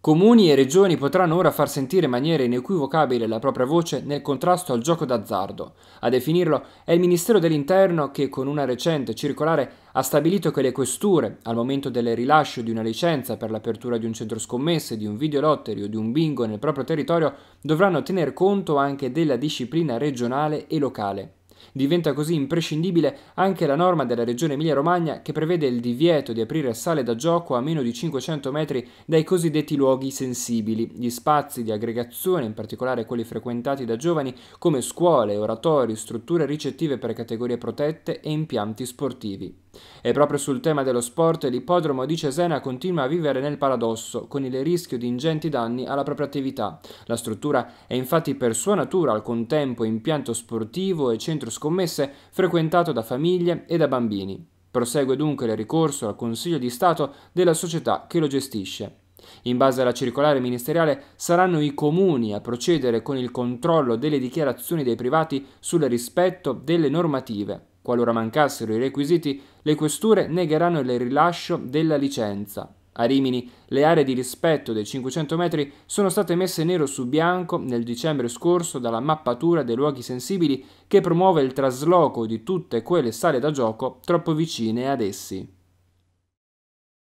Comuni e regioni potranno ora far sentire in maniera inequivocabile la propria voce nel contrasto al gioco d'azzardo. A definirlo è il Ministero dell'Interno che con una recente circolare ha stabilito che le questure, al momento del rilascio di una licenza per l'apertura di un centro scommesse, di un videolotteri o di un bingo nel proprio territorio, dovranno tener conto anche della disciplina regionale e locale. Diventa così imprescindibile anche la norma della Regione Emilia-Romagna che prevede il divieto di aprire sale da gioco a meno di 500 metri dai cosiddetti luoghi sensibili, gli spazi di aggregazione, in particolare quelli frequentati da giovani, come scuole, oratori, strutture ricettive per categorie protette e impianti sportivi. E proprio sul tema dello sport, l'ippodromo di Cesena continua a vivere nel paradosso, con il rischio di ingenti danni alla propria attività. La struttura è infatti per sua natura al contempo impianto sportivo e centro scommesse frequentato da famiglie e da bambini. Prosegue dunque il ricorso al Consiglio di Stato della società che lo gestisce. In base alla circolare ministeriale saranno i comuni a procedere con il controllo delle dichiarazioni dei privati sul rispetto delle normative, Qualora mancassero i requisiti, le questure negheranno il rilascio della licenza. A Rimini le aree di rispetto dei 500 metri sono state messe nero su bianco nel dicembre scorso dalla mappatura dei luoghi sensibili che promuove il trasloco di tutte quelle sale da gioco troppo vicine ad essi.